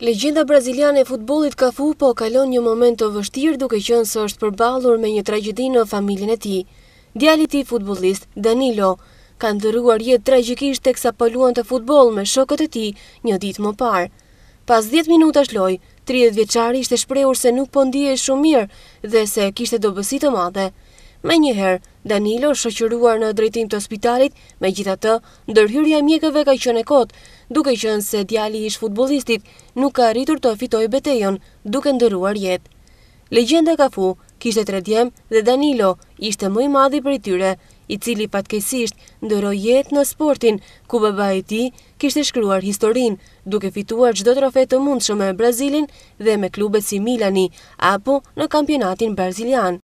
Legjenda braziliane e futbolit Cafu po kalon një moment të vështirë duke qenë se është përballur me një tragjedi në familjen e tij. Djali i tij futbollist Danilo ka ndërruar jetë tragjikisht teksa po luante futboll me shokët e tij një ditë më parë. Pas 10 minutash shloj, 30 vjeçari ishte shprehur se nuk po ndihej shumë mirë dhe se kishte dobësi të madhe. Me njëherë, Danilo është shëqëruar në drejtim të spitalit, me gjitha të ndërhyrja mjekëve ka qënë e kotë, duke qënë se djali ish futbolistit nuk ka rritur të fitoj betejon duke ndëruar jetë. Legjenda ka fu, kishtë të redjem dhe Danilo ishte mëj madhi për i tyre, i cili patkesisht ndëroj jetë në sportin, ku bëba e ti kishtë shkruar historin, duke fituar gjdo trofet të mundshme me Brazilin dhe me klubet si Milani, apo në kampionatin Brazilian.